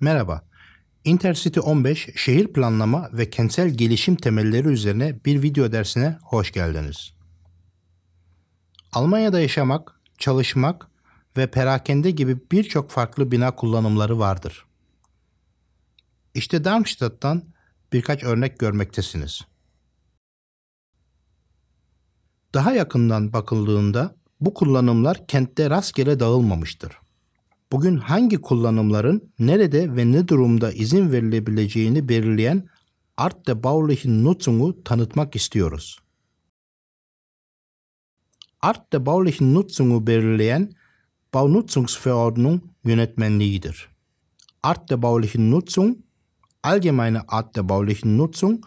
Merhaba. Intercity 15 şehir planlama ve kentsel gelişim temelleri üzerine bir video dersine hoş geldiniz. Almanya'da yaşamak, çalışmak ve perakende gibi birçok farklı bina kullanımları vardır. İşte Darmstadt'tan birkaç örnek görmektesiniz. Daha yakından bakıldığında bu kullanımlar kentte rastgele dağılmamıştır. Bugün hangi kullanımların nerede ve ne durumda izin verilebileceğini belirleyen Art de Baulichen Nutzung'u tanıtmak istiyoruz. Art de Baulichen Nutzung'u belirleyen Baunutzungsverordnung yönetmenliğidir. Art der baulichen Nutzung allgemeine Art der baulichen Nutzung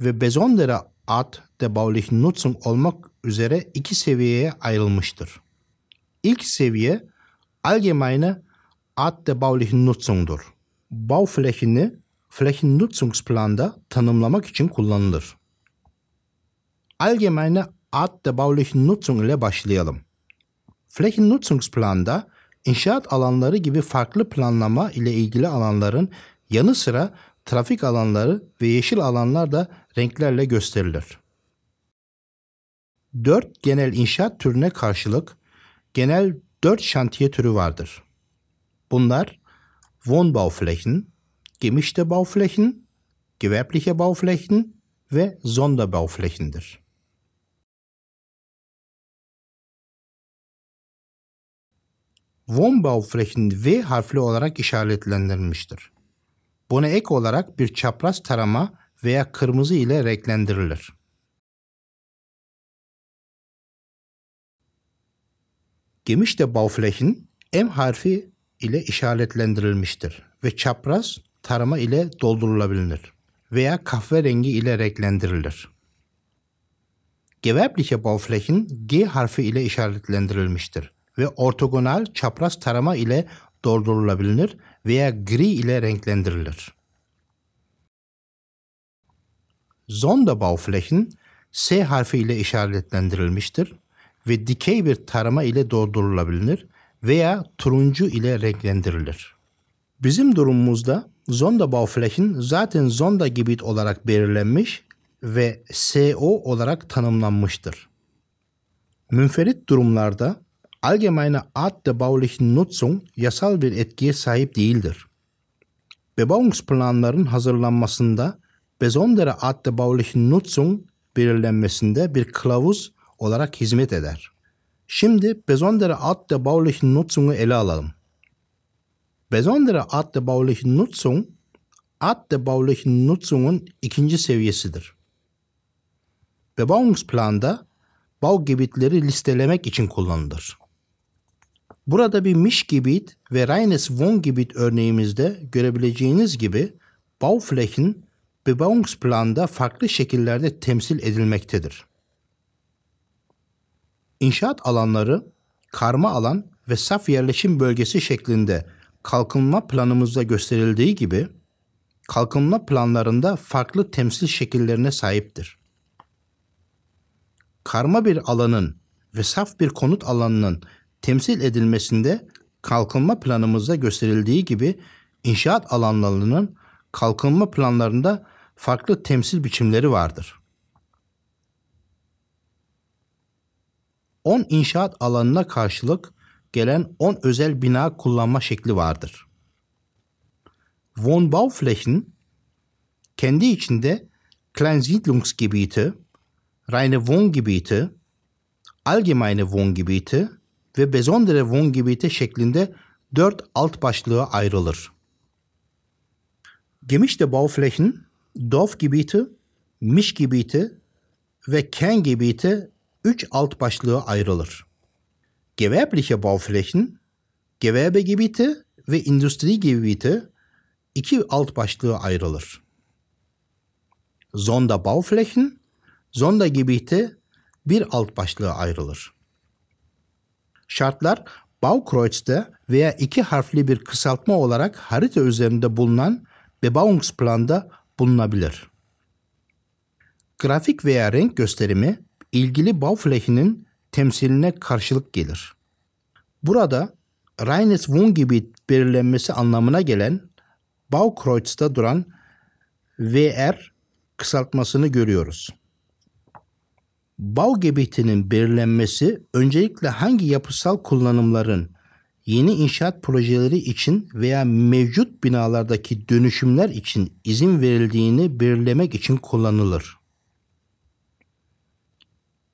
ve besondere Art der baulichen Nutzung olmak üzere iki seviyeye ayrılmıştır. İlk seviye allgemeine Art der baulichen Nutzung'dur. Bauflächini Flächennutzungsplanda tanımlamak için kullanılır. Allgemeine Art der baulichen Nutzung ile başlayalım. Flächennutzungsplanda inşaat alanları gibi farklı planlama ile ilgili alanların yanı sıra trafik alanları ve yeşil alanlar da renklerle gösterilir. Dört genel inşaat türüne karşılık genel dört şantiye türü vardır. Bunlar Wohnbauflächen, gemischte Bauflächen, gewerbliche Bauflächen ve Sonderbauflächen'dir. Wohnbauflächen V harfli olarak işaretlendirilmiştir. Buna ek olarak bir çapraz tarama veya kırmızı ile renklendirilir. Gemişte Bauflächen M harfi ile işaretlendirilmiştir ve çapraz tarama ile doldurulabilir veya kahverengi ile renklendirilir. Gewerbliche Bauflächen G harfi ile işaretlendirilmiştir ve ortogonal çapraz tarama ile doldurulabilir veya gri ile renklendirilir. Sonderbauflächen S harfi ile işaretlendirilmiştir ve dikey bir tarama ile doldurulabilir veya turuncu ile renklendirilir. Bizim durumumuzda Sonderbauflächen zaten Sondergebiet olarak belirlenmiş ve SO olarak tanımlanmıştır. Münferit durumlarda allgemeine Art der baulichen Nutzung yasal bir etkiye sahip değildir. Bebauungsplanların hazırlanmasında besondere Art der baulichen Nutzung belirlenmesinde bir kılavuz olarak hizmet eder. Şimdi besondere Art der baulichen Nutzung'u ele alalım. Besondere Art der baulichen Nutzung, Art der baulichen Nutzung'un ikinci seviyesidir. Bebauungsplanda bau gebitleri listelemek için kullanılır. Burada bir Mischgebiet ve reines Wohngebiet örneğimizde görebileceğiniz gibi Bauflächen bebauungsplanında farklı şekillerde temsil edilmektedir. İnşaat alanları karma alan ve saf yerleşim bölgesi şeklinde kalkınma planımızda gösterildiği gibi kalkınma planlarında farklı temsil şekillerine sahiptir. Karma bir alanın ve saf bir konut alanının temsil edilmesinde kalkınma planımızda gösterildiği gibi inşaat alanlarının kalkınma planlarında farklı temsil biçimleri vardır. 10 inşaat alanına karşılık gelen 10 özel bina kullanma şekli vardır. Von Bauflächen kendi içinde Kleinsiedlungsgebiete, reine Wohngebiete, allgemeine Wohngebiete ve Besondere Wohngebiete şeklinde dört alt başlığa ayrılır. Gemischte Bauflächen, Dorfgebiete, Mischgebiete ve Kerngebiete üç alt başlığa ayrılır. Gewerbliche Bauflächen, Gewerbegebiete ve Industriegebiete iki alt başlığa ayrılır. Sonderbauflächen, Sondergebiete bir alt başlığa ayrılır. Şartlar Baukreuz'de veya iki harfli bir kısaltma olarak harita üzerinde bulunan Bebauungsplanda bulunabilir. Grafik veya renk gösterimi ilgili Bauflächenin temsiline karşılık gelir. Burada Reines Wohngebiet belirlenmesi anlamına gelen Baukreuz'da duran VR kısaltmasını görüyoruz. Bal gebetinin belirlenmesi öncelikle hangi yapısal kullanımların yeni inşaat projeleri için veya mevcut binalardaki dönüşümler için izin verildiğini belirlemek için kullanılır.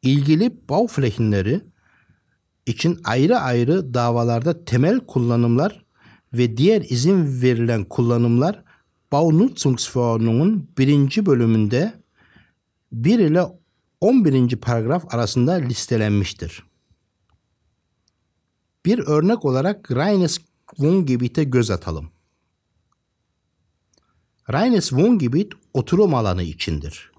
İlgili bal flehinleri için ayrı ayrı davalarda temel kullanımlar ve diğer izin verilen kullanımlar Baunutzungsverordnung'un birinci bölümünde 1 ile 11. paragraf arasında listelenmiştir. Bir örnek olarak Reines Wohngebiete göz atalım. Reines Wohngebiet oturum alanı içindir.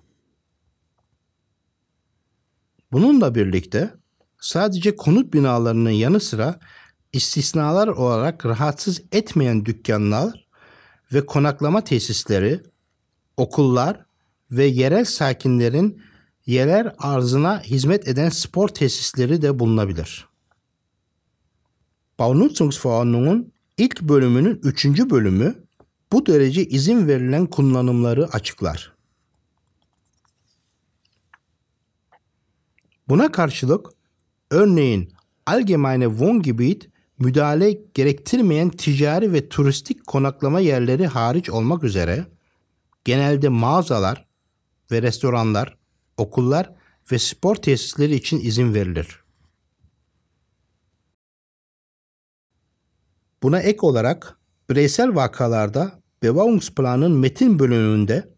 Bununla birlikte sadece konut binalarının yanı sıra istisnalar olarak rahatsız etmeyen dükkanlar ve konaklama tesisleri, okullar ve yerel sakinlerin yerel arzına hizmet eden spor tesisleri de bulunabilir. Baunutzungsverordnung'un ilk bölümünün üçüncü bölümü bu derece izin verilen kullanımları açıklar. Buna karşılık örneğin Allgemeine Wohngebiet müdahale gerektirmeyen ticari ve turistik konaklama yerleri hariç olmak üzere genelde mağazalar ve restoranlar okullar ve spor tesisleri için izin verilir. Buna ek olarak bireysel vakalarda Bebauungsplan'ın metin bölümünde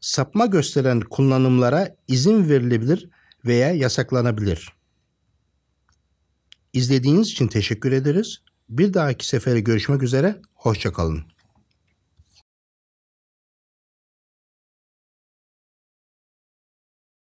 sapma gösteren kullanımlara izin verilebilir veya yasaklanabilir. İzlediğiniz için teşekkür ederiz. Bir dahaki sefere görüşmek üzere, hoşçakalın.